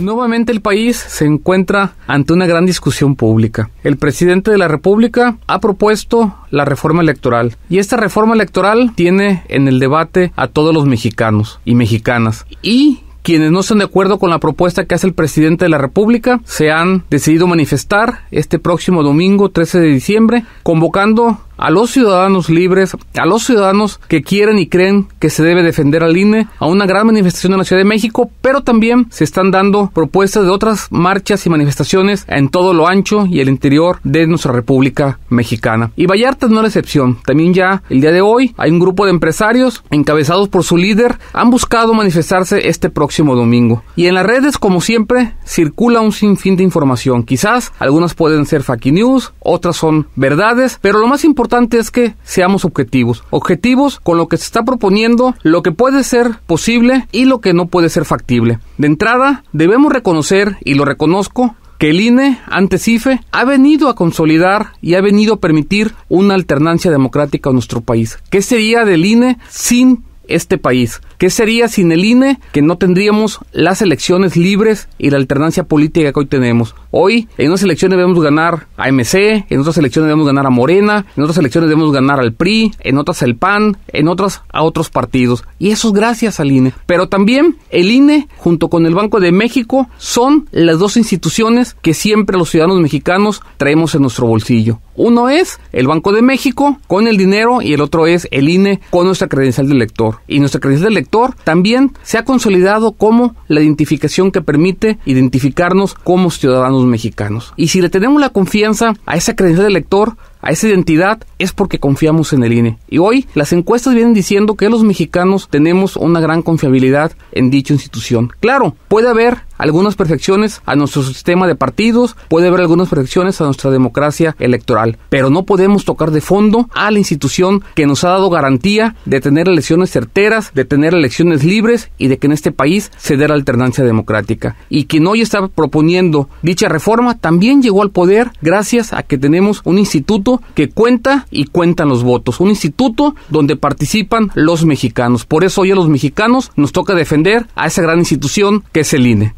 Nuevamente el país se encuentra ante una gran discusión pública. El presidente de la República ha propuesto la reforma electoral y esta reforma electoral tiene en el debate a todos los mexicanos y mexicanas y quienes no están de acuerdo con la propuesta que hace el presidente de la República se han decidido manifestar este próximo domingo 13 de diciembre convocando a los ciudadanos libres, a los ciudadanos que quieren y creen que se debe defender al INE, a una gran manifestación en la Ciudad de México, pero también se están dando propuestas de otras marchas y manifestaciones en todo lo ancho y el interior de nuestra República Mexicana. Y Vallarta no es la excepción. También ya el día de hoy hay un grupo de empresarios encabezados por su líder, han buscado manifestarse este próximo domingo. Y en las redes, como siempre, circula un sinfín de información. Quizás algunas pueden ser fake news, otras son verdades, pero lo más importante importante es que seamos objetivos. Objetivos con lo que se está proponiendo, lo que puede ser posible y lo que no puede ser factible. De entrada, debemos reconocer, y lo reconozco, que el INE, antes IFE, ha venido a consolidar y ha venido a permitir una alternancia democrática a nuestro país. ¿Qué sería del INE sin este país. ¿Qué sería sin el INE que no tendríamos las elecciones libres y la alternancia política que hoy tenemos? Hoy en unas elecciones debemos ganar a MC, en otras elecciones debemos ganar a Morena, en otras elecciones debemos ganar al PRI, en otras al PAN, en otras a otros partidos. Y eso es gracias al INE. Pero también el INE junto con el Banco de México son las dos instituciones que siempre los ciudadanos mexicanos traemos en nuestro bolsillo. Uno es el Banco de México con el dinero y el otro es el INE con nuestra credencial de elector. Y nuestra creencia de lector también se ha consolidado como la identificación que permite identificarnos como ciudadanos mexicanos. Y si le tenemos la confianza a esa credencial del lector, a esa identidad es porque confiamos en el INE. Y hoy las encuestas vienen diciendo que los mexicanos tenemos una gran confiabilidad en dicha institución. Claro, puede haber algunas perfecciones a nuestro sistema de partidos, puede haber algunas perfecciones a nuestra democracia electoral, pero no podemos tocar de fondo a la institución que nos ha dado garantía de tener elecciones certeras, de tener elecciones libres y de que en este país se dé la alternancia democrática. Y quien hoy está proponiendo dicha reforma también llegó al poder gracias a que tenemos un instituto que cuenta y cuentan los votos, un instituto donde participan los mexicanos. Por eso hoy a los mexicanos nos toca defender a esa gran institución que es el INE.